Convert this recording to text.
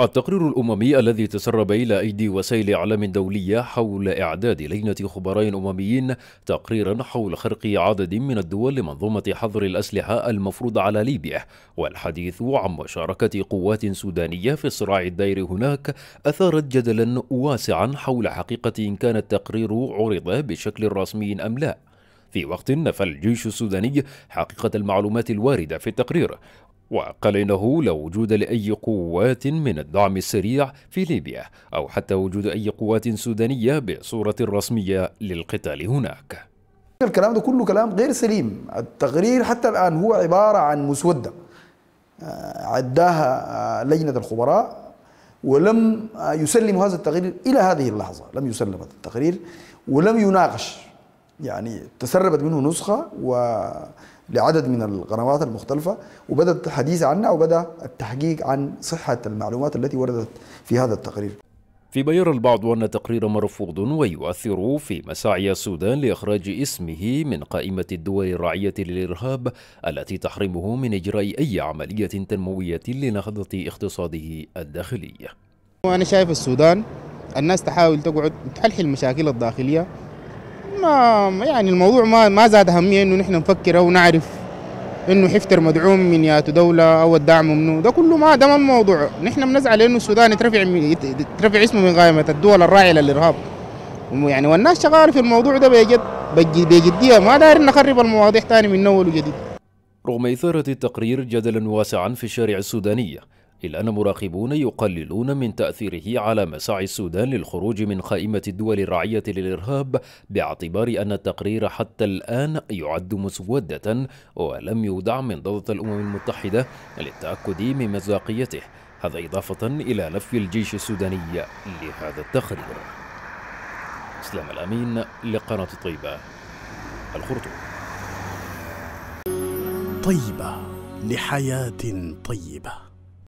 التقرير الأممي الذي تسرب إلى أيدي وسائل إعلام دولية حول إعداد لجنة خبراء أمميين تقريرا حول خرق عدد من الدول لمنظومة حظر الأسلحة المفروض على ليبيا والحديث عن مشاركة قوات سودانية في الصراع الدائر هناك أثارت جدلا واسعا حول حقيقة إن كان التقرير عرض بشكل رسمي أم لا في وقت نفى الجيش السوداني حقيقة المعلومات الواردة في التقرير وقال إنه لا وجود لأي قوات من الدعم السريع في ليبيا أو حتى وجود أي قوات سودانية بصورة رسمية للقتال هناك الكلام ده كله كلام غير سليم التقرير حتى الآن هو عبارة عن مسودة آه، عداها آه، لجنة الخبراء ولم آه، يسلم هذا التقرير إلى هذه اللحظة لم يسلم هذا التقرير ولم يناقش يعني تسربت منه نسخة ولعدد من القنوات المختلفة وبدأ الحديث عنها وبدأ التحقيق عن صحة المعلومات التي وردت في هذا التقرير فيما يرى البعض أن التقرير مرفوض ويؤثر في مساعي السودان لإخراج اسمه من قائمة الدول الراعية للإرهاب التي تحرمه من إجراء أي عملية تنموية لنهضة اقتصاده الداخلي وأنا شايف السودان الناس تحاول تقعد تحلحل المشاكل الداخلية ما يعني الموضوع ما ما زاد اهميه انه نحن نفكر او نعرف انه حفتر مدعوم من ياتو دوله او الدعم منه ده كله ما ده ما الموضوع نحن بنزعل انه السودان يترفع يترفع اسمه من قائمه الدول الراعيه للارهاب يعني والناس شغاله في الموضوع ده بجد بجديه ما داير نخرب المواضيع ثاني من اول وجديد رغم إثارة التقرير جدلا واسعا في الشارع السوداني إلا أن مراقبون يقللون من تأثيره على مساعي السودان للخروج من خائمة الدول الرعية للإرهاب باعتبار أن التقرير حتى الآن يعد مسودة ولم يودع منضدة الأمم المتحدة للتأكد من مصداقيته هذا إضافة إلى لف الجيش السوداني لهذا التقرير إسلام الأمين لقناة طيبة الخرطوم طيبة لحياة طيبة